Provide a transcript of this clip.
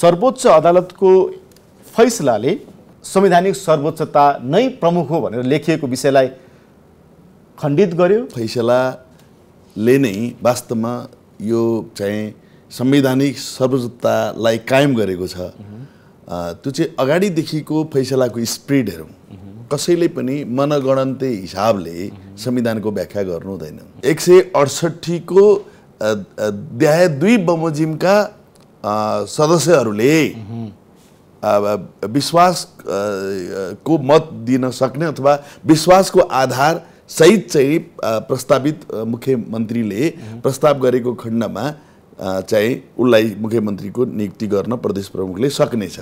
सर्वोच्च अदालतको फैसलाले संवैधानिक सर्वोच्चता नै प्रमुख हो भनेर लेखिएको विषयलाई खण्डित गर्यो फैसलाले नै वास्तवमा यो चाहिँ संवैधानिक सर्वोच्चतालाई कायम गरेको छ त्यो चाहिँ अगाडिदेखिको फैसलाको स्प्रिड हेरौँ कसैले पनि मनगणन्ते हिसाबले संविधानको व्याख्या गर्नु हुँदैन एक सय अडसट्ठीको द्याय दुई बमोजिमका सदस्यहरूले विश्वास को मत दिन सक्ने अथवा विश्वासको आधार सहित चाहिँ प्रस्तावित मुख्यमन्त्रीले प्रस्ताव गरेको खण्डमा चाहिँ उसलाई मुख्यमन्त्रीको नियुक्ति गर्न प्रदेश प्रमुखले सक्नेछ